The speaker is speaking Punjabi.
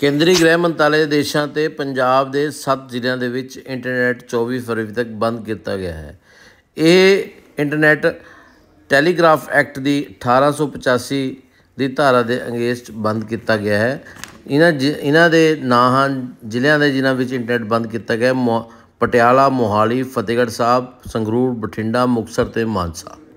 ਕੇਂਦਰੀ ਗ੍ਰਹਿ ਮੰਤਰਾਲੇ ਦੇ ਦੇਸ਼ਾਂ ਤੇ ਪੰਜਾਬ ਦੇ 7 ਜ਼ਿਲ੍ਹਿਆਂ ਦੇ ਵਿੱਚ ਇੰਟਰਨੈਟ 24 ਫਰਵਰੀ ਤੱਕ ਬੰਦ ਕੀਤਾ ਗਿਆ ਹੈ ਇਹ ਇੰਟਰਨੈਟ ਟੈਲੀਗ੍ਰਾਫ ਐਕਟ ਦੀ 1885 ਦੀ ਧਾਰਾ ਦੇ ਅੰਗੇਸਟ ਬੰਦ ਕੀਤਾ ਗਿਆ ਹੈ ਇਹਨਾਂ ਇਹਨਾਂ ਦੇ ਨਾਂ ਹਨ ਜ਼ਿਲ੍ਹਿਆਂ ਦੇ ਜਿਨ੍ਹਾਂ ਵਿੱਚ ਇੰਟਰਨੈਟ ਬੰਦ ਕੀਤਾ ਗਿਆ ਪਟਿਆਲਾ ਮੋਹਾਲੀ ਫਤਿਹਗੜ੍ਹ ਸਾਹਿਬ ਸੰਗਰੂਰ ਬਠਿੰਡਾ ਮੁਕਸਰ ਤੇ ਮਾਨਸਾ